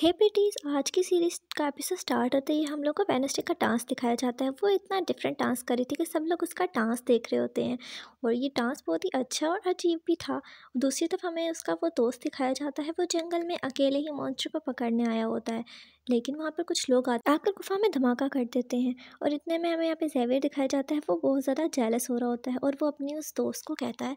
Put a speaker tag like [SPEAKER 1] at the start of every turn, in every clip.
[SPEAKER 1] हे बेटीज आज की सीरीज का एपिसोड स्टार्ट होते ही हम लोग को वेनसडे का डांस दिखाया जाता है वो इतना डिफरेंट डांस कर रही थी कि सब लोग उसका डांस देख रहे होते हैं और ये डांस बहुत ही अच्छा और अजीब भी था दूसरी तरफ हमें उसका वो दोस्त दिखाया जाता है वो जंगल में अकेले ही मॉन्स्टर को पकड़ने आया होता है लेकिन वहाँ पर कुछ लोग आते आकर गुफा में धमाका कर देते हैं और इतने में हमें यहाँ पे जेवियर दिखाया जाता है वो बहुत ज़्यादा जेलस हो रहा होता है और वो अपनी उस दोस्त को कहता है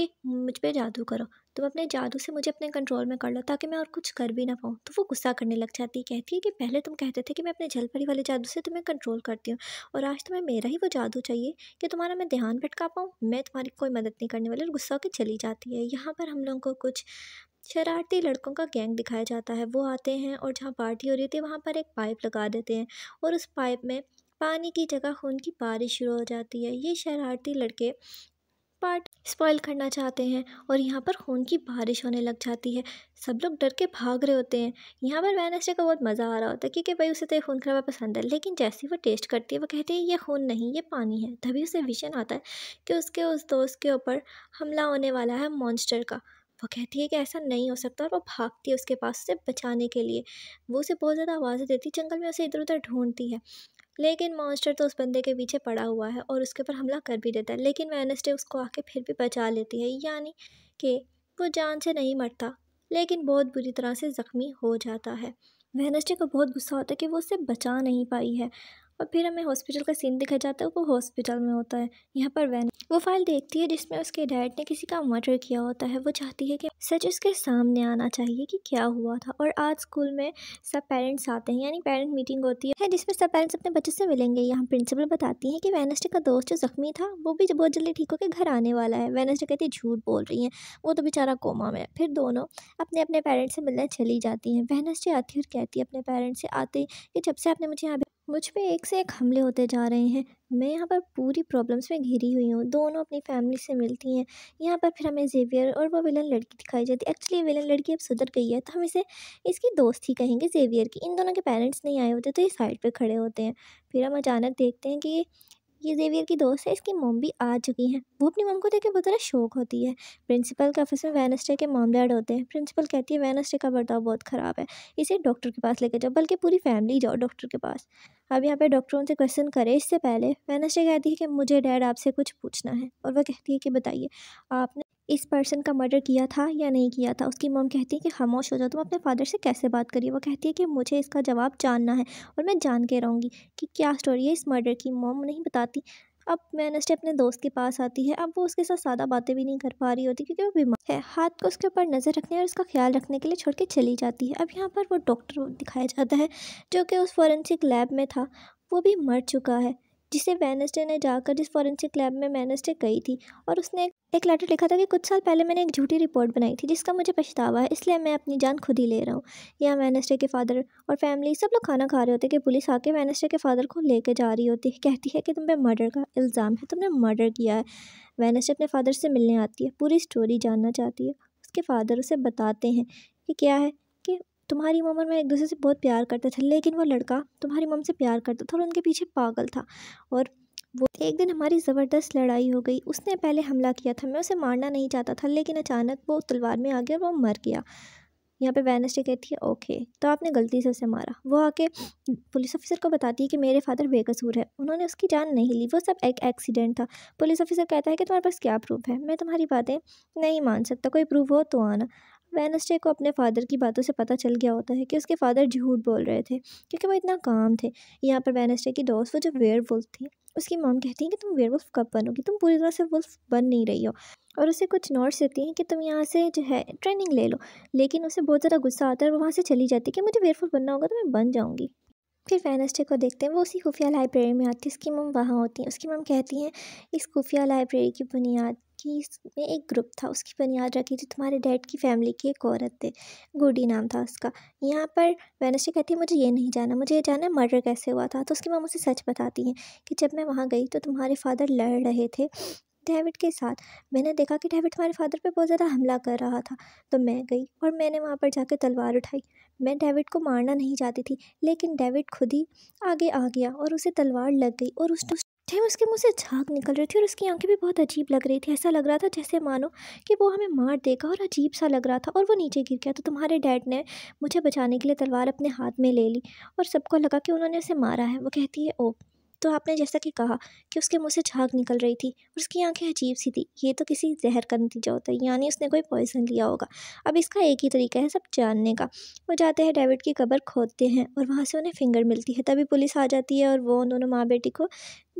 [SPEAKER 1] कि मुझ पर जादू करो तुम अपने जादू से मुझे अपने कंट्रोल में कर लो ताकि मैं और कुछ कर भी ना पाऊँ तो वो गुस्सा करने लग जाती है कहती है कि पहले तुम कहते थे कि मैं अपने जलपरी वाले जादू से तुम्हें कंट्रोल करती हूँ और आज तुम्हें मेरा ही वो जादू चाहिए कि तुम्हारा मैं ध्यान भटका पाऊँ मैं तुम्हारी कोई मदद नहीं करने वाली और गुस्सा होकर चली जाती है यहाँ पर हम लोगों को कुछ शरारती लड़कों का गैंग दिखाया जाता है वो आते हैं और जहाँ पार्टी हो रही होती है वहाँ पर एक पाइप लगा देते हैं और उस पाइप में पानी की जगह खून की बारिश शुरू हो जाती है ये शरारती लड़के पार्ट स्पॉइल करना चाहते हैं और यहाँ पर खून की बारिश होने लग जाती है सब लोग डर के भाग रहे होते हैं यहाँ पर वेनसडे का बहुत मज़ा आ रहा होता है क्योंकि भाई उसे तो खून खराबा पसंद है लेकिन जैसे ही वो टेस्ट करती है वो कहती है ये खून नहीं ये पानी है तभी उसे विजन आता है कि उसके उस दोस्त के ऊपर हमला होने वाला है मॉन्स्टर का वो कहती है कि ऐसा नहीं हो सकता और वो भागती है उसके पास उसे बचाने के लिए वो उसे बहुत ज़्यादा आवाज़ें देती है जंगल में उसे इधर उधर ढूंढती है लेकिन मॉन्स्टर तो उस बंदे के पीछे पड़ा हुआ है और उसके ऊपर हमला कर भी देता है लेकिन वेनसडे उसको आके फिर भी बचा लेती है यानी कि वो जान से नहीं मरता लेकिन बहुत बुरी तरह से ज़ख्मी हो जाता है वेनसडे को बहुत गुस्सा होता है कि वो उससे बचा नहीं पाई है और फिर हमें हॉस्पिटल का सीन दिखा जाता है वो हॉस्पिटल में होता है यहाँ पर वैन वो फाइल देखती है जिसमें उसके डैड ने किसी का मर्डर किया होता है वो चाहती है कि सच उसके सामने आना चाहिए कि क्या हुआ था और आज स्कूल में सब पेरेंट्स आते हैं यानी पेरेंट मीटिंग होती है जिसमें सब पेरेंट्स अपने बच्चे से मिलेंगे यहाँ प्रिंसिपल बताती हैं कि वेनसडे का दोस्त जो जख्मी था वो भी बहुत जल्दी ठीक होकर घर आने वाला है वेनसडे कहती है झूठ बोल रही हैं वो तो बेचारा कोमा में फिर दोनों अपने अपने पेरेंट्स से मिलने चली जाती हैं वेनसडे आती है और कहती है अपने पेरेंट्स से आते कि जब से आपने मुझे यहाँ मुझ पर एक से एक हमले होते जा रहे हैं मैं यहाँ पर पूरी प्रॉब्लम्स में घिरी हुई हूँ दोनों अपनी फैमिली से मिलती हैं यहाँ पर फिर हमें जेवियर और वो विलन लड़की दिखाई जाती है एक्चुअली विलन लड़की अब सुधर गई है तो हम इसे इसकी दोस्त ही कहेंगे जेवियर की इन दोनों के पेरेंट्स नहीं आए होते तो ये साइड पर खड़े होते हैं फिर हम अचानक देखते हैं कि ये जेवियर की दोस्त है इसकी मोम भी आ चुकी हैं वो अपनी मोम को देख बहुत ज़्यादा शौक होती है प्रिंसिपल के ऑफिस में वेनस्टे के मामले डैड होते हैं प्रिंसिपल कहती है वेनस्टे का बर्ताव बहुत ख़राब है इसे डॉक्टर के पास लेके जाओ बल्कि पूरी फैमिली जाओ डॉक्टर के पास अब यहाँ पे डॉक्टर उनसे क्वेश्चन करे इससे पहले वेनसडे कहती है कि मुझे डैड आपसे कुछ पूछना है और वह कहती है कि बताइए आपने इस पर्सन का मर्डर किया था या नहीं किया था उसकी मम कहती है कि खामोश हो जाओ तुम अपने फादर से कैसे बात करिए वो कहती है कि मुझे इसका जवाब जानना है और मैं जान के रहूँगी कि क्या स्टोरी है इस मर्डर की मोम नहीं बताती अब वेनसडे अपने दोस्त के पास आती है अब वो उसके साथ सादा बातें भी नहीं कर पा रही होती क्योंकि वो बीमार है हाथ को उसके ऊपर नज़र रखने और उसका ख्याल रखने के लिए छोड़ के चली जाती है अब यहाँ पर वो डॉक्टर दिखाया जाता है जो कि उस फॉरेंसिक लैब में था वो भी मर चुका है जिसे वेनसडे ने जाकर जिस फॉरेंसिक लैब में वेनसडे गई थी और उसने एक लेटर लिखा था कि कुछ साल पहले मैंने एक झूठी रिपोर्ट बनाई थी जिसका मुझे पछतावा है इसलिए मैं अपनी जान खुद ही ले रहा हूँ यहाँ वेनसडे के फादर और फैमिली सब लोग खाना खा रहे होते कि पुलिस आके वेनसडे के फादर को लेके जा रही होती है कहती है कि तुम पे मर्डर का इल्ज़ाम है तुमने मर्डर किया है वेनसडे अपने फादर से मिलने आती है पूरी स्टोरी जानना चाहती है उसके फादर उसे बताते हैं कि क्या है तुम्हारी मम और मैं एक दूसरे से बहुत प्यार करते थे लेकिन वो लड़का तुम्हारी मम से प्यार करता था और उनके पीछे पागल था और वो एक दिन हमारी ज़बरदस्त लड़ाई हो गई उसने पहले हमला किया था मैं उसे मारना नहीं चाहता था लेकिन अचानक वो तलवार में आ गया और वो मर गया यहाँ पे वेनसडे कहती है ओके तो आपने गलती से उसे मारा वो आके पुलिस ऑफिसर को बताती है कि मेरे फादर बेकसूर है उन्होंने उसकी जान नहीं ली वो सब एक एक्सीडेंट था पुलिस ऑफिसर कहता है कि तुम्हारे पास क्या प्रूफ है मैं तुम्हारी बातें नहीं मान सकता कोई प्रूफ हो तो आना वेनसडे को अपने फ़ादर की बातों से पता चल गया होता है कि उसके फ़ादर झूठ बोल रहे थे क्योंकि वो इतना काम थे यहाँ पर वेनसडे की दोस्त वो जो वेयर वुल्फ थी उसकी मॉम कहती है कि तुम वेयर वुल्फ कब बनोगी तुम पूरी तरह से वुल्फ बन नहीं रही हो और उसे कुछ नोट्स देती हैं कि तुम यहाँ से जो है ट्रेनिंग ले लो लेकिन उसे बहुत ज़्यादा गुस्सा आता है और वो वहाँ से चली जाती है कि मुझे वेयरफुल बनना होगा तो मैं बन जाऊँगी फिर वेनसडे को देखते हैं वो उसी खुफिया लाइब्रेरी में आती है उसकी मम वहाँ होती हैं उसकी मम कहती हैं इस खुफिया लाइब्रेरी की बुनियाद कि इसमें एक ग्रुप था उसकी बुनियाद रखी थी तुम्हारे डैड की फैमिली की एक औरत थे गुडी नाम था उसका यहाँ पर वेनसडे कहती है मुझे ये नहीं जाना मुझे ये जाना मर्डर कैसे हुआ था तो उसकी मम उसे सच बताती हैं कि जब मैं वहाँ गई तो तुम्हारे फादर लड़ रहे थे डेविड के साथ मैंने देखा कि डेविड तुम्हारे फादर पे बहुत ज़्यादा हमला कर रहा था तो मैं गई और मैंने वहाँ पर जाकर तलवार उठाई मैं डेविड को मारना नहीं चाहती थी लेकिन डेविड खुद ही आगे आ गया और उसे तलवार लग गई और उस टाइम उसके मुंह से झाग निकल रही थी और उसकी आंखें भी बहुत अजीब लग रही थी ऐसा लग रहा था जैसे मानो कि वो हमें मार देगा और अजीब सा लग रहा था और वो नीचे गिर गया तो तुम्हारे डैड ने मुझे बचाने के लिए तलवार अपने हाथ में ले ली और सबको लगा कि उन्होंने उसे मारा है वो कहती है ओ तो आपने जैसा कि कहा कि उसके मुंह से झाग निकल रही थी और उसकी आंखें अजीब सी थी ये तो किसी जहर का नतीजा होता है यानी उसने कोई पॉइजन लिया होगा अब इसका एक ही तरीका है सब जानने का वो जाते हैं डेविड की कबर खोदते हैं और वहाँ से उन्हें फिंगर मिलती है तभी पुलिस आ जाती है और वो उन दोनों माँ बेटी को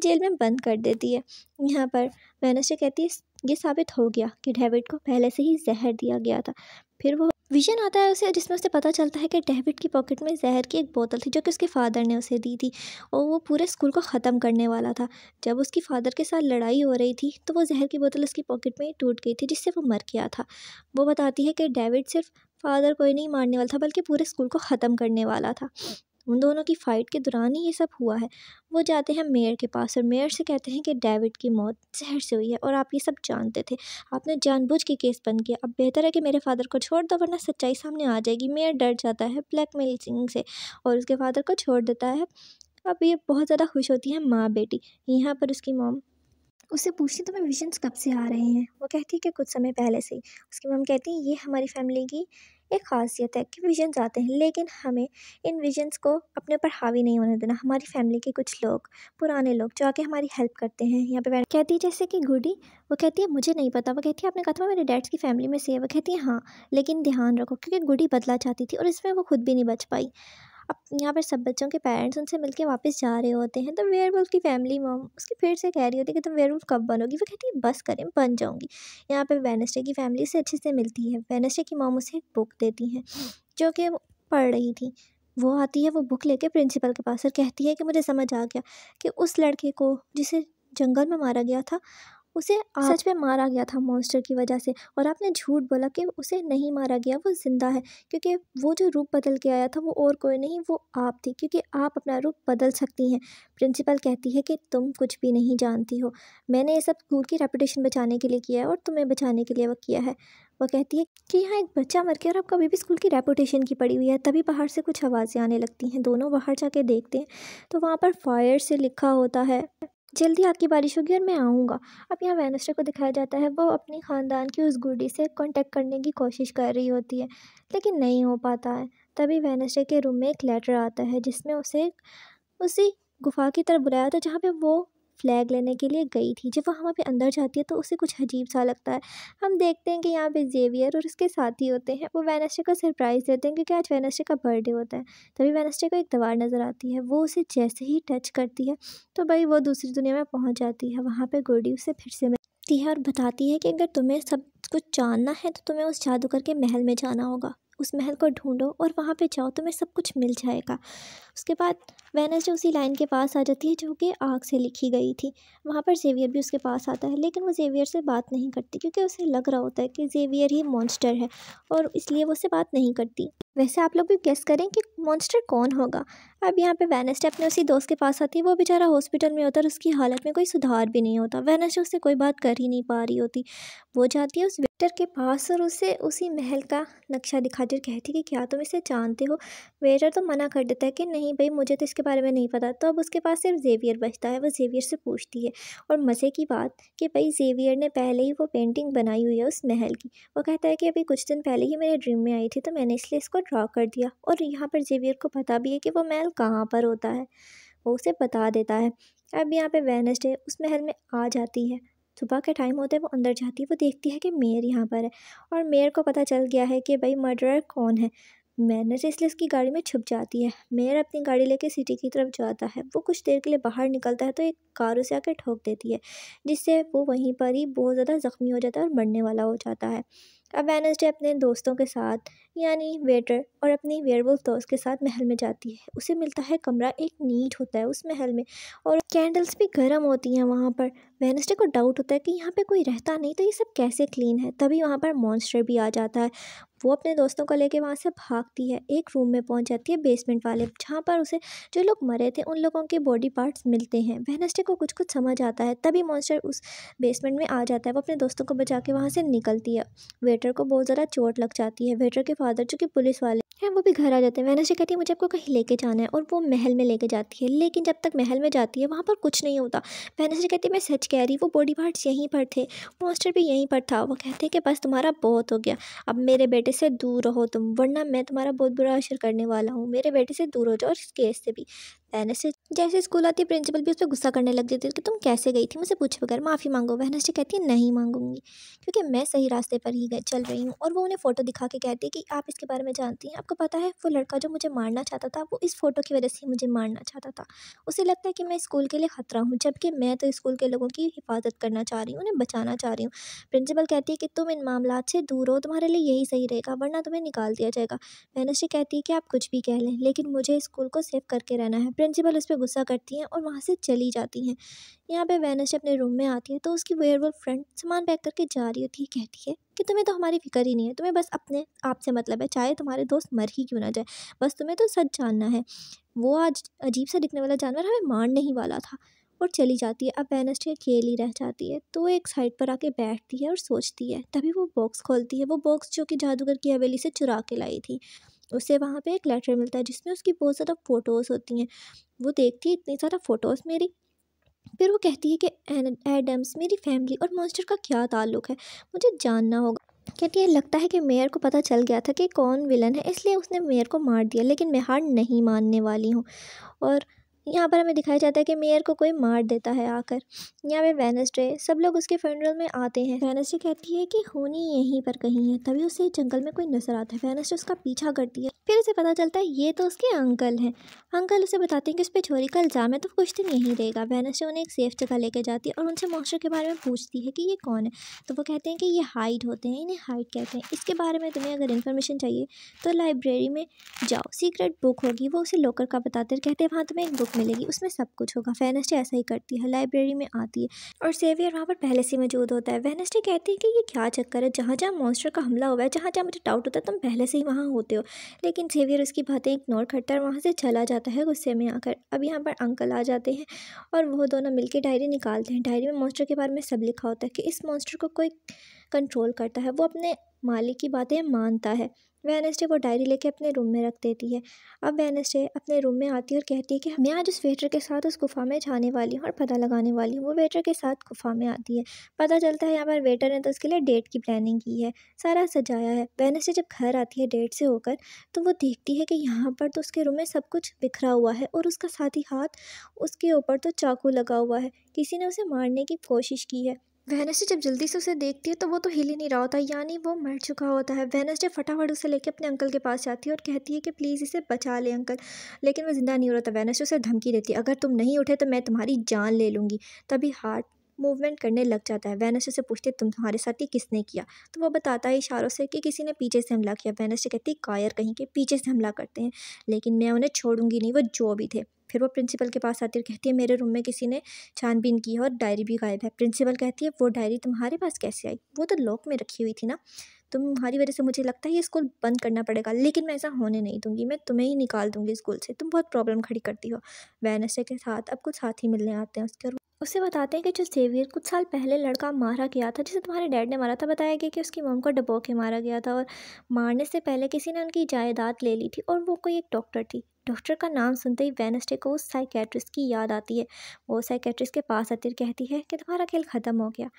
[SPEAKER 1] जेल में बंद कर देती है यहाँ पर वेनसडे कहती है ये साबित हो गया कि डेविड को पहले से ही जहर दिया गया था फिर वो विजन आता है उसे जिसमें उसे पता चलता है कि डेविड की पॉकेट में जहर की एक बोतल थी जो कि उसके फादर ने उसे दी थी और वो पूरे स्कूल को ख़त्म करने वाला था जब उसकी फ़ादर के साथ लड़ाई हो रही थी तो वो जहर की बोतल उसकी पॉकेट में टूट गई थी जिससे वो मर गया था वो बताती है कि डेविड सिर्फ फादर को ही नहीं मारने वाला था बल्कि पूरे स्कूल को ख़त्म करने वाला था उन दोनों की फ़ाइट के दौरान ही ये सब हुआ है वो जाते हैं मेयर के पास और मेयर से कहते हैं कि डेविड की मौत जहर से हुई है और आप ये सब जानते थे आपने जानबूझ के केस बंद किया अब बेहतर है कि मेरे फादर को छोड़ दो वरना सच्चाई सामने आ जाएगी मेयर डर जाता है ब्लैकमेलिंग से और उसके फादर को छोड़ देता है अब ये बहुत ज़्यादा खुश होती है माँ बेटी यहाँ पर उसकी मॉम उससे पूछती तुम्हें विजन्स कब से आ रहे हैं वो कहती है कि कुछ समय पहले से ही उसकी मम कहती है ये हमारी फैमिली की एक ख़ासियत है कि विज़न्स आते हैं लेकिन हमें इन विज़न्स को अपने ऊपर हावी नहीं होने देना हमारी फैमिली के कुछ लोग पुराने लोग जो आके हमारी हेल्प करते हैं यहाँ पे बैठ कहती है जैसे कि गुडी वो कहती है मुझे नहीं पता वो कहती है आपने कहा था मेरे डैड्स की फैमिली में से है वो कहती है हाँ लेकिन ध्यान रखो क्योंकि गुडी बदला चाहती थी और इसमें वो खुद भी नहीं बच पाई अब यहाँ पर सब बच्चों के पेरेंट्स उनसे मिलके वापस जा रहे होते हैं तो वेयर की फैमिली मॉम उसकी फिर से कह रही होती है कि तुम वेयर कब बनोगी वो कहती है बस करें बन जाऊँगी यहाँ पर वेनस्डे की फैमिली से अच्छे से मिलती है वेनस्डे की मॉम उसे एक बुक देती हैं जो कि पढ़ रही थी वो आती है वो बुक लेके प्रिंसिपल के पास और कहती है कि मुझे समझ आ गया कि उस लड़के को जिसे जंगल में मारा गया था उसे सच में मारा गया था मॉन्स्टर की वजह से और आपने झूठ बोला कि उसे नहीं मारा गया वो ज़िंदा है क्योंकि वो जो रूप बदल के आया था वो और कोई नहीं वो आप थी क्योंकि आप अपना रूप बदल सकती हैं प्रिंसिपल कहती है कि तुम कुछ भी नहीं जानती हो मैंने ये सब स्कूल की रेपूटेशन बचाने के लिए किया है और तुम्हें बचाने के लिए वो किया है वो कहती है कि यहाँ एक बच्चा मर गया और आपका बेबी स्कूल की रेपूटेशन की पड़ी हुई है तभी बाहर से कुछ आवाज़ें आने लगती हैं दोनों बाहर जाके देखते हैं तो वहाँ पर फायर से लिखा होता है जल्दी आपकी बारिश होगी और मैं आऊँगा अब यहाँ वेनसडे को दिखाया जाता है वो अपनी ख़ानदान की उस गुडी से कांटेक्ट करने की कोशिश कर रही होती है लेकिन नहीं हो पाता है तभी वेनसडे के रूम में एक लेटर आता है जिसमें उसे उसी गुफा की तरफ बुलाया था जहाँ पे वो फ़्लैग लेने के लिए गई थी जब वह वहाँ पे अंदर जाती है तो उसे कुछ अजीब सा लगता है हम देखते हैं कि यहाँ पे जेवियर और उसके साथी होते हैं वो वेनस्टे को सरप्राइज़ देते हैं क्योंकि आज वेनस्टे का बर्थडे होता है तभी वेनस्टे को एक दवार नज़र आती है वो उसे जैसे ही टच करती है तो भाई वो दूसरी दुनिया में पहुँच जाती है वहाँ पर गोडी उसे फिर से मिलती है और बताती है कि अगर तुम्हें सब कुछ जानना है तो तुम्हें उस जादूगर के महल में जाना होगा उस महल को ढूंढो और वहाँ पे जाओ तुम्हें सब कुछ मिल जाएगा उसके बाद जो उसी लाइन के पास आ जाती है जो कि आग से लिखी गई थी वहाँ पर जेवियर भी उसके पास आता है लेकिन वो जेवियर से बात नहीं करती क्योंकि उसे लग रहा होता है कि जेवियर ही मॉन्स्टर है और इसलिए वो उससे बात नहीं करती वैसे आप लोग भी गेस करें कि मॉन्स्टर कौन होगा अब यहाँ पे वैनस्टे अपने उसी दोस्त के पास आती है वो बेचारा हॉस्पिटल में होता और उसकी हालत में कोई सुधार भी नहीं होता वैनस्टे उससे कोई बात कर ही नहीं पा रही होती वो जाती है उस वेटर के पास और उसे उसी महल का नक्शा दिखाती और कहती कि क्या तुम इसे जानते हो वेटर तो मना कर देता है कि नहीं भाई मुझे तो इसके बारे में नहीं पता तो अब उसके पास सिर्फ जेवियर बचता है वो जेवियर से पूछती है और मज़े की बात कि भाई जेवियर ने पहले ही वो पेंटिंग बनाई हुई है उस महल की वो कहता है कि अभी कुछ दिन पहले ही मेरे ड्रीम में आई थी तो मैंने इसलिए इसको ड्रा कर दिया और यहाँ पर जेवियर को पता भी है कि वो महल कहाँ पर होता है वो उसे बता देता है अब यहाँ पे वेनसडे उस महल में आ जाती है सुबह के टाइम होते हैं वो अंदर जाती है वो देखती है कि मेयर यहाँ पर है और मेयर को पता चल गया है कि भाई मर्डर कौन है इसलिए उसकी गाड़ी में छुप जाती है मेयर अपनी गाड़ी लेके सिटी की तरफ जाता है वो कुछ देर के लिए बाहर निकलता है तो एक कार उसे आकर ठोक देती है जिससे वो वहीं पर ही बहुत ज़्यादा ज़ख्मी हो जाता है और मरने वाला हो जाता है अब वेनसडे अपने दोस्तों के साथ यानी वेटर और अपनी वेयरबुल दोस्त के साथ महल में जाती है उसे मिलता है कमरा एक नीट होता है उस महल में और कैंडल्स भी गर्म होती हैं वहाँ पर वेनसडे को डाउट होता है कि यहाँ पे कोई रहता नहीं तो ये सब कैसे क्लीन है तभी वहाँ पर मॉन्स्टर भी आ जाता है वो अपने दोस्तों को लेके वहाँ से भागती है एक रूम में पहुँच जाती है बेसमेंट वाले जहाँ पर उसे जो लोग मरे थे उन लोगों के बॉडी पार्ट्स मिलते हैं वेनसडे को कुछ कुछ समझ आता है तभी मॉन्स्टर उस बेसमेंट में आ जाता है वो अपने दोस्तों को बचा के वहाँ से निकलती है वेटर को बहुत ज़्यादा चोट लग जाती है वेटर के फादर जो कि पुलिस वाले हैं वो भी घर आ जाते हैं मैंने से कहती है मुझे आपको कहीं लेके जाना है और वो महल में लेके जाती है लेकिन जब तक महल में जाती है वहाँ पर कुछ नहीं होता मैंने से कहती है मैं सच कह रही वो बॉडी पार्ट्स यहीं पर थे मॉन्स्टर भी यहीं पर था वो कहते हैं कि बस तुम्हारा बहुत हो गया अब मेरे बेटे से दूर रहो तुम वरना मैं तुम्हारा बहुत बुरा असर करने वाला हूँ मेरे बेटे से दूर हो जाओ और इस केस से भी से जैसे स्कूल आती प्रिंसिपल भी उस पर गुस्सा करने लग जाती है कि तुम कैसे गई थी मुझसे पूछे बगैर माफ़ी मांगो वेनसडे कहती है नहीं मांगूंगी क्योंकि मैं सही रास्ते पर ही चल रही हूँ और वो उन्हें फ़ोटो दिखा के कहती है कि आप इसके बारे में जानती हैं आपको पता है वो लड़का जो मुझे मारना चाहता था वो इस फ़ोटो की वजह से मुझे मारना चाहता था उसे लगता है कि मैं स्कूल के लिए ख़तरा हूँ जबकि मैं तो स्कूल के लोगों की हिफाजत करना चाह रही हूँ उन्हें बचाना चाह रही हूँ प्रिंसिपल कहती है कि तुम इन मामला से दूर हो तुम्हारे लिए यही सही रहेगा वरना तुम्हें निकाल दिया जाएगा वेनसडे कहती है कि आप कुछ भी कह लें लेकिन मुझे स्कूल को सेव करके रहना है प्रिंसिपल उस पर गुस्सा करती हैं और वहाँ से चली जाती हैं यहाँ पे वेनस अपने रूम में आती है तो उसकी वेयर वो फ्रेंड सामान पैक करके जा रही होती है कहती है कि तुम्हें तो हमारी फिक्र ही नहीं है तुम्हें बस अपने आप से मतलब है चाहे तुम्हारे दोस्त मर ही क्यों ना जाए बस तुम्हें तो सच जानना है वो आज अजीब सा दिखने वाला जानवर हमें मारने ही वाला था और चली जाती है अब वेनसडे अकेली रह जाती है तो एक साइड पर आके बैठती है और सोचती है तभी वो बॉक्स खोलती है वो बॉक्स जो कि जादूगर की हवेली से चुरा के लाई थी उसे वहाँ पे एक लेटर मिलता है जिसमें उसकी बहुत ज़्यादा फ़ोटोज़ होती हैं वो देखती है इतनी ज़्यादा फ़ोटोज़ मेरी फिर वो कहती है कि एडम्स मेरी फैमिली और मॉन्स्टर का क्या ताल्लुक है मुझे जानना होगा कहती है लगता है कि मेयर को पता चल गया था कि कौन विलन है इसलिए उसने मेयर को मार दिया लेकिन मैं हार नहीं मानने वाली हूँ और यहाँ पर हमें दिखाया जाता है कि मेयर को कोई मार देता है आकर यहाँ पे वेनसडे सब लोग उसके फ्यूनरल में आते हैं वेनसडे कहती है कि होनी यहीं पर कहीं है तभी उसे जंगल में कोई नजर आता है वेनसडे उसका पीछा करती है फिर उसे पता चलता है ये तो उसके अंकल हैं अंकल उसे बताते हैं कि उस पर चोरी का इल्ज़ाम है तो कुछ दिन यहीं रहेगा वेनसडे उन्हें एक सेफ जगह लेके जाती है और उनसे मॉन्स्टर के बारे में पूछती है कि ये कौन है तो वो कहते हैं कि ये हाइड होते हैं इन्हें हाइड कहते हैं इसके बारे में तुम्हें अगर इन्फॉर्मेशन चाहिए तो लाइब्रेरी में जाओ सीक्रेट बुक होगी वो उसे लोकर का बताते कहते हैं वहाँ तुम्हें एक बुक मिलेगी उसमें सब कुछ होगा वेनसडे ऐसा ही करती है लाइब्रेरी में आती है और सेवियर वहाँ पर पहले से मौजूद होता है वेनसडे कहती है कि ये क्या चक्कर है जहाँ जहाँ मॉन्स्टर का हमला हुआ है जहाँ जहाँ मुझे डाउट होता है तुम पहले से ही वहाँ होते हो लेकिन सेवियर उसकी बातें इग्नोर करता है और वहाँ से चला जाता है गुस्से में आकर अब यहाँ पर अंकल आ जाते हैं और वो दोनों मिल डायरी निकालते हैं डायरी में मॉन्स्टर के बारे में सब लिखा होता है कि इस मॉन्स्टर को कोई कंट्रोल करता है वो अपने मालिक की बातें मानता है वेनसडे वो डायरी लेके अपने रूम में रख देती है अब वेनसडे अपने रूम में आती है और कहती है कि मैं आज उस वेटर के साथ उस गुफा में जाने वाली हूँ और पता लगाने वाली हूँ वो वेटर के साथ गुफा में आती है पता चलता है यहाँ पर वेटर ने तो उसके लिए डेट की प्लानिंग की है सारा सजाया है वेनसडे जब घर आती है डेट से होकर तो वो देखती है कि यहाँ पर तो उसके रूम में सब कुछ बिखरा हुआ है और उसका साथ ही हाथ उसके ऊपर तो चाकू लगा हुआ है किसी ने उसे मारने की कोशिश की है वेनसडे जब जल्दी से उसे देखती है तो वो तो हिल ही नहीं रहा होता यानी वो मर चुका होता है वेनसडे फटाफट उसे लेके अपने अंकल के पास जाती है और कहती है कि प्लीज़ इसे बचा ले अंकल लेकिन वो ज़िंदा नहीं हो रहा था वेनसडे उसे धमकी देती है अगर तुम नहीं उठे तो मैं तुम्हारी जान ले लूँगी तभी हार्ट मूवमेंट करने लग जाता है वेनसडे से पूछते तुम तुम्हारे साथ ही किसने किया तो वो बताता है इशारों से कि किसी ने पीछे से हमला किया वेनसडे कहती कायर कहीं के पीछे से हमला करते हैं लेकिन मैं उन्हें छोड़ूंगी नहीं वो जो भी थे फिर वो प्रिंसिपल के पास आती है कहती है मेरे रूम में किसी ने छानबीन की है और डायरी भी गायब है प्रिंसिपल कहती है वो डायरी तुम्हारे पास कैसे आई वो तो लॉक में रखी हुई थी ना तुम्हारी वजह से मुझे लगता है ये स्कूल बंद करना पड़ेगा लेकिन मैं ऐसा होने नहीं दूंगी मैं तुम्हें ही निकाल दूंगी स्कूल से तुम बहुत प्रॉब्लम खड़ी करती हो वैनसे के साथ अब कुछ साथ ही मिलने आते हैं उसके और उसे बताते हैं कि जो सेवियर कुछ साल पहले लड़का मारा गया था जिसे तुम्हारे डैड ने मारा था बताया गया कि उसकी मम को डबो के मारा गया था और मारने से पहले किसी ने उनकी जायदाद ले ली थी और वो कोई एक डॉक्टर थी डॉक्टर का नाम सुनते ही वेनसडे को उस साइकेट्रिस्ट की याद आती है वो साइकेट्रिस्ट के पास आती कहती है कि तुम्हारा खेल ख़त्म हो गया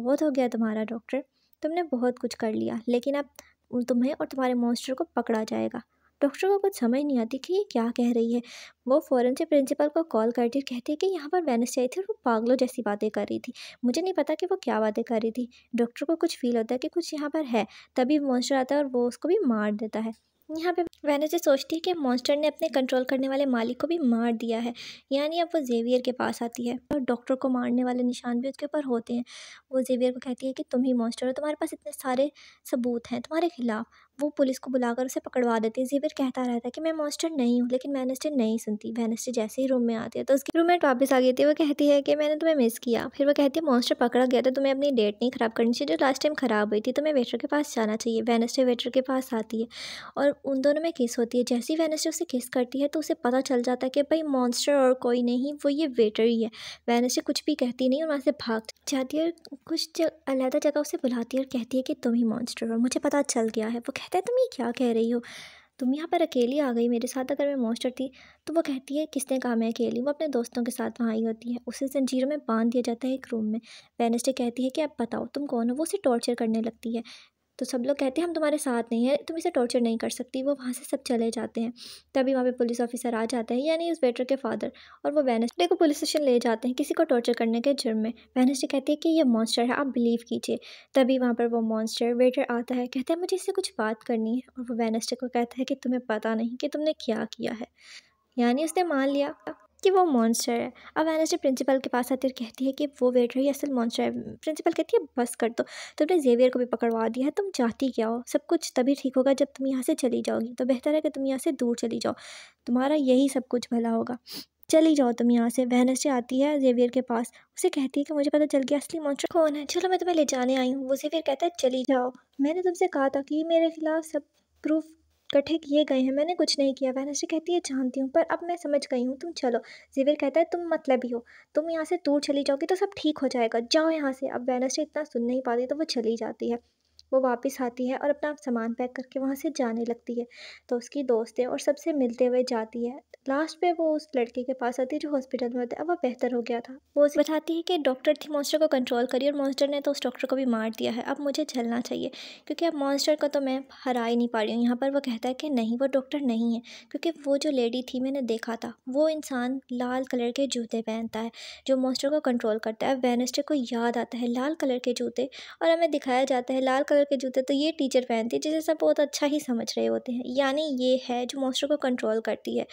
[SPEAKER 1] बहुत हो गया तुम्हारा डॉक्टर तुमने बहुत कुछ कर लिया लेकिन अब तुम्हें और तुम्हारे मोस्टर को पकड़ा जाएगा डॉक्टर को कुछ समझ नहीं आती कि ये क्या कह रही है वो फ़ौरन से प्रिंसिपल को कॉल करती और कहती है कि यहाँ पर वैनस आई थी और वो पागलों जैसी बातें कर रही थी मुझे नहीं पता कि वो क्या बातें कर रही थी डॉक्टर को कुछ फील होता है कि कुछ यहाँ पर है तभी मॉन्स्टर आता है और वो उसको भी मार देता है यहाँ पे वेनेजे सोचती है कि मॉन्स्टर ने अपने कंट्रोल करने वाले मालिक को भी मार दिया है यानी अब वो जेवियर के पास आती है और डॉक्टर को मारने वाले निशान भी उसके ऊपर होते हैं वो जेवियर को कहती है कि तुम ही मॉन्स्टर हो तुम्हारे पास इतने सारे सबूत हैं तुम्हारे खिलाफ वो पुलिस को बुलाकर उसे पकड़वा देती है जेवियर कहता रहता है कि मैं मॉन्स्टर नहीं हूँ लेकिन वेनसडे नहीं सुनती वेनस्टे जैसे ही रूम में आती है तो उसकी रूममेट वापस आ गई थी वो कहती है कि मैंने तुम्हें मिस किया फिर वो कहती है मॉन्स्टर पकड़ा गया था तो तुम्हें अपनी डेट नहीं खराब करनी चाहिए जो लास्ट टाइम खराब हुई थी मैं वेटर के पास जाना चाहिए वेनस्टे वेटर के पास आती है और उन दोनों में किस होती है जैसे ही उसे किस करती है तो उसे पता चल जाता है कि भाई मॉन्स्टर और कोई नहीं वो ये वेटर ही है वेनस्टे कुछ भी कहती नहीं और वहाँ से भाग जाती है कुछ अलहदा जगह उसे बुलाती है और कहती है कि तुम ही मॉन्स्टर हो मुझे पता चल गया है वो कहता है तुम ये क्या कह रही हो तुम यहाँ पर अकेली आ गई मेरे साथ अगर मैं मोस्टर थी तो वो कहती है किसने कहा मैं अकेली वो अपने दोस्तों के साथ वहाँ आई होती है उसे जंजीरों में बांध दिया जाता है एक रूम में वेनसडे कहती है कि अब बताओ तुम कौन हो वो उसे टॉर्चर करने लगती है तो सब लोग कहते हैं हम तुम्हारे साथ नहीं है तुम इसे टॉर्चर नहीं कर सकती वो वहाँ से सब चले जाते हैं तभी वहाँ पे पुलिस ऑफिसर आ जाते हैं यानी उस वेटर के फादर और वो वेनसडे को पुलिस स्टेशन ले जाते हैं किसी को टॉर्चर करने के जुर्म में वेनसडे कहती है कि ये मॉन्स्टर है आप बिलीव कीजिए तभी वहाँ पर वो मॉन्स्टर वेटर आता है कहता है मुझे इससे कुछ बात करनी है और वो वेनसडे को कहता है कि तुम्हें पता नहीं कि तुमने क्या किया है यानी उसने मान लिया कि वो मॉन्स्टर है अब वेनेसडे प्रिंसिपल के पास आती और कहती है कि वो वेट रही असल मॉन्स्टर है प्रिंसिपल कहती है बस कर दो तुमने जेवियर को भी पकड़वा दिया है तुम चाहती क्या हो सब कुछ तभी ठीक होगा जब तुम यहाँ से चली जाओगी तो बेहतर है कि तुम यहाँ से दूर चली जाओ तुम्हारा यही सब कुछ भला होगा चली जाओ तुम यहाँ से वेनसडे आती है जेवियर के पास उसे कहती है कि मुझे पता चल गया असली मॉन्स्टर कौन है चलो मैं तुम्हें ले जाने आई हूँ वो जेवियर कहता है चली जाओ मैंने तुमसे कहा था कि मेरे खिलाफ सब प्रूफ इकट्ठे किए गए हैं मैंने कुछ नहीं किया वैनसडे कहती है जानती हूँ पर अब मैं समझ गई हूँ तुम चलो जेवियर कहता है तुम मतलब ही हो तुम यहाँ से दूर चली जाओगी तो सब ठीक हो जाएगा जाओ यहाँ से अब वैनसडे इतना सुन नहीं पाती तो वो चली जाती है वो वापस आती है और अपना सामान पैक करके वहाँ से जाने लगती है तो उसकी दोस्त है और सबसे मिलते हुए जाती है लास्ट पे वो उस लड़के के पास आती है जो हॉस्पिटल में होता है अब वह बेहतर हो गया था वो उसे बताती है कि डॉक्टर थी मॉन्स्टर को कंट्रोल करी और मॉन्स्टर ने तो उस डॉक्टर को भी मार दिया है अब मुझे झलना चाहिए क्योंकि अब मॉन्स्टर को तो मैं हरा ही नहीं पा रही हूँ यहाँ पर वो कहता है कि नहीं वो डॉक्टर नहीं है क्योंकि वो जो लेडी थी मैंने देखा था वो इंसान लाल कलर के जूते पहनता है जो मॉन्स्टर को कंट्रोल करता है वेनस्टर को याद आता है लाल कलर के जूते और हमें दिखाया जाता है लाल कलर कलर के जूते तो ये टीचर पहनती है जिसे सब बहुत अच्छा ही समझ रहे होते हैं यानी ये है जो मॉन्स्टर को कंट्रोल करती है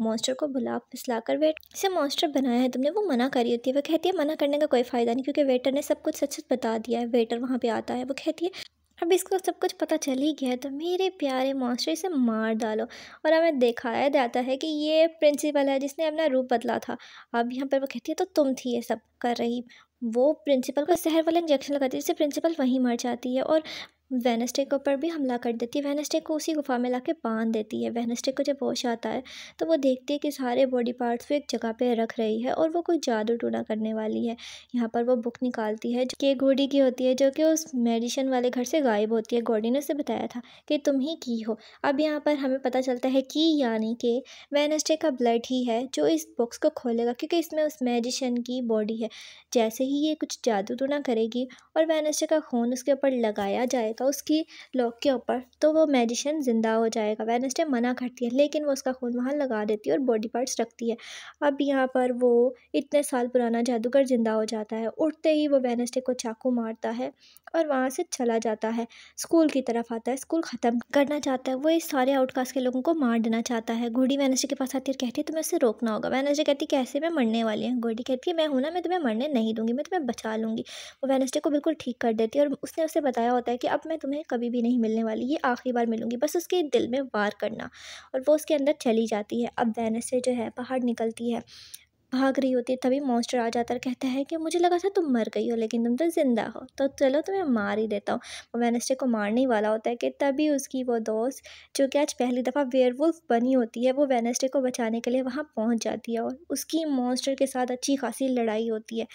[SPEAKER 1] मॉन्स्टर को भुला फिसला कर वेट इसे मॉन्स्टर बनाया है तुमने वो मना करी होती है वह कहती है मना करने का कोई फ़ायदा नहीं क्योंकि वेटर ने सब कुछ सच सच बता दिया है वेटर वहाँ पर आता है वो कहती है अब इसको सब कुछ पता चल ही गया तो मेरे प्यारे मॉन्स्टर इसे मार डालो और हमें दिखाया जाता है कि ये प्रिंसिपल है जिसने अपना रूप बदला था अब यहाँ पर वो कहती है तो तुम थी ये सब कर रही वो प्रिंसिपल का जहर वाला इंजेक्शन लगाती है जिससे प्रिंसिपल वहीं मर जाती है और वेनसडे के ऊपर भी हमला कर देती है वेनसडे को उसी गुफा में ला के बांध देती है वेनसडे को जब होश आता है तो वो देखती है कि सारे बॉडी पार्ट्स को एक जगह पे रख रही है और वो कोई जादू टूना करने वाली है यहाँ पर वो बुक निकालती है कि घोड़ी की होती है जो कि उस मेडिशन वाले घर से गायब होती है घोड़ी ने उसे बताया था कि तुम ही की हो अब यहाँ पर हमें पता चलता है कि यानी कि वेनसडे का ब्लड ही है जो इस बुक्स को खोलेगा क्योंकि इसमें उस मेडिशन की बॉडी है जैसे ही ये कुछ जादू टूना करेगी और वेनसडे का खून उसके ऊपर लगाया जाएगा जाएगा उसकी लॉक के ऊपर तो वो मेडिशन ज़िंदा हो जाएगा वेनसडे मना करती है लेकिन वो उसका खून वहाँ लगा देती है और बॉडी पार्ट्स रखती है अब यहाँ पर वो इतने साल पुराना जादूगर ज़िंदा हो जाता है उठते ही वो वेनसडे को चाकू मारता है और वहाँ से चला जाता है स्कूल की तरफ आता है स्कूल ख़त्म करना चाहता है वो इस सारे आउटकास्ट के लोगों को मार देना चाहता है घोड़ी वेनसडे के पास आती है कहती है तुम्हें उसे रोकना होगा वेनसडे कहती है कैसे मैं मरने वाली हूँ घोड़ी कहती है मैं हूँ ना मैं तुम्हें मरने नहीं दूँगी मैं तुम्हें बचा लूँगी वो वेनसडे को बिल्कुल ठीक कर देती है और उसने उसे बताया होता है कि अब मैं तुम्हें कभी भी नहीं मिलने वाली ये आखिरी बार मिलूँगी बस उसके दिल में वार करना और वो उसके अंदर चली जाती है अब वेनस से जो है पहाड़ निकलती है भाग रही होती है तभी मॉन्स्टर आ जाता है कहता है कि मुझे लगा था तुम मर गई हो लेकिन तुम तो ज़िंदा हो तो चलो तुम्हें मार ही देता हूँ वो वेनसडे को मारने ही वाला होता है कि तभी उसकी वो दोस्त जो कि आज पहली दफ़ा वेयरवुल्फ बनी होती है वो वेनस्टे को बचाने के लिए वहाँ पहुँच जाती है और उसकी मॉन्स्टर के साथ अच्छी खासी लड़ाई होती है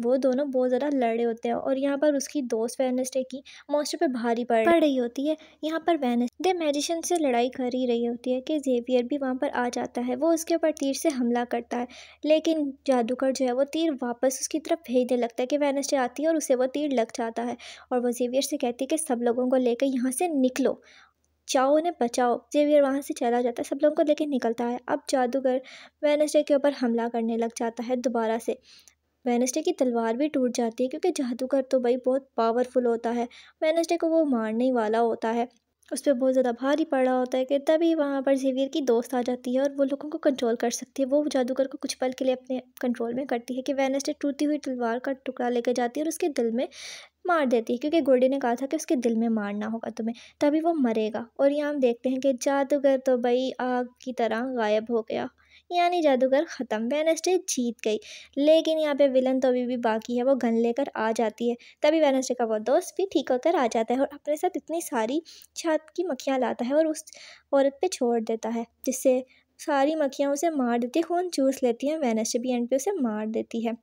[SPEAKER 1] वो दोनों बहुत ज़्यादा लड़े होते हैं और यहाँ पर उसकी दोस्त वेनसडे की मोस्टर पे भारी पड़ पड़ रही होती है यहाँ पर वेनसडे मैजिशन से लड़ाई कर ही रही होती है कि जेवियर भी वहाँ पर आ जाता है वो उसके ऊपर तीर से हमला करता है लेकिन जादूगर जो है वो तीर वापस उसकी तरफ भेजने लगता है कि वेनसडे आती है और उसे वो तीर लग जाता है और वो जेवियर से कहती है कि सब लोगों को लेकर यहाँ से निकलो चाओ ने बचाओ जेवियर वहाँ से चला जाता है सब लोगों को लेकर निकलता है अब जादूगर वेनसडे के ऊपर हमला करने लग जाता है दोबारा से वेनसडे की तलवार भी टूट जाती है क्योंकि जादूगर तो भाई बहुत पावरफुल होता है वेनसडे को वो मारने वाला होता है उस पर बहुत ज़्यादा भारी पड़ रहा होता है कि तभी वहाँ पर जेवियर की दोस्त आ जाती है और वो लोगों को कंट्रोल कर सकती है वो जादूगर को कुछ पल के लिए अपने कंट्रोल में करती है कि वेनसडे टूटी हुई तलवार का टुकड़ा लेकर जाती है और उसके दिल में मार देती है क्योंकि गोडे ने कहा था कि उसके दिल में मारना होगा तुम्हें तभी वो मरेगा और यहाँ हम देखते हैं कि जादूगर तो भाई आग की तरह गायब हो गया यानी जादूगर ख़त्म वेनसडे जीत गई लेकिन यहाँ पे विलन तो अभी भी बाकी है वो गन लेकर आ जाती है तभी वेनसडे का वो दोस्त भी ठीक होकर आ जाता है और अपने साथ इतनी सारी छत की मक्खियाँ लाता है और उस औरत पर छोड़ देता है जिससे सारी मक्खियाँ उसे मार देती है खून चूस लेती हैं वेनसडे भी एंड पे उसे मार देती है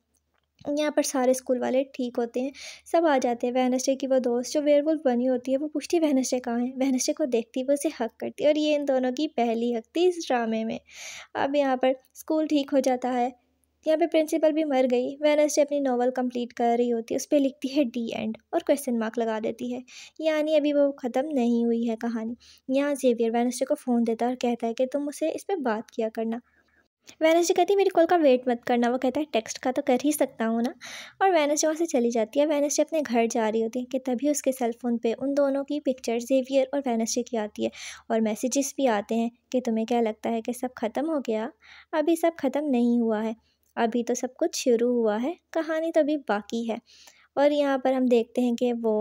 [SPEAKER 1] यहाँ पर सारे स्कूल वाले ठीक होते हैं सब आ जाते हैं वेनसडे की वो दोस्त जो वेयरवुल्फ बनी होती है वो पूछती है वेनसडे कहाँ है वेनसडे को देखती है वो उसे हक करती है और ये इन दोनों की पहली हक थी इस ड्रामे में अब यहाँ पर स्कूल ठीक हो जाता है यहाँ पे प्रिंसिपल भी मर गई वेनसडे अपनी नॉवल कंप्लीट कर रही होती है उस पर लिखती है डी एंड और क्वेश्चन मार्क लगा देती है यानी अभी वो ख़त्म नहीं हुई है कहानी यहाँ जेवियर वेनसडे को फ़ोन देता है और कहता है कि तुम उसे इस पर बात किया करना जी कहती है मेरी कॉल का वेट मत करना वो कहता है टेक्स्ट का तो कर ही सकता हूँ ना और वेनसडे वहाँ से चली जाती है वेनसडे अपने घर जा रही होती है कि तभी उसके सेल फ़ोन पे उन दोनों की पिक्चर जेवियर और वेनसडे की आती है और मैसेजेस भी आते हैं कि तुम्हें क्या लगता है कि सब ख़त्म हो गया अभी सब ख़त्म नहीं हुआ है अभी तो सब कुछ शुरू हुआ है कहानी तो अभी बाकी है और यहाँ पर हम देखते हैं कि वो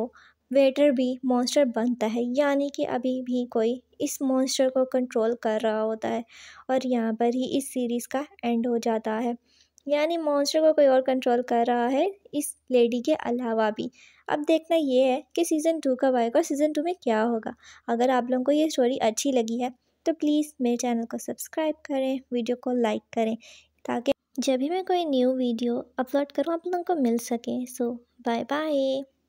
[SPEAKER 1] वेटर भी मॉन्स्टर बनता है यानी कि अभी भी कोई इस मॉन्स्टर को कंट्रोल कर रहा होता है और यहाँ पर ही इस सीरीज़ का एंड हो जाता है यानी मॉन्स्टर को कोई और कंट्रोल कर रहा है इस लेडी के अलावा भी अब देखना ये है कि सीज़न टू कब आएगा और सीज़न टू में क्या होगा अगर आप लोगों को ये स्टोरी अच्छी लगी है तो प्लीज़ मेरे चैनल को सब्सक्राइब करें वीडियो को लाइक करें ताकि जब भी मैं कोई न्यू वीडियो अपलोड करूँ आप लोगों को मिल सके सो बाय बाय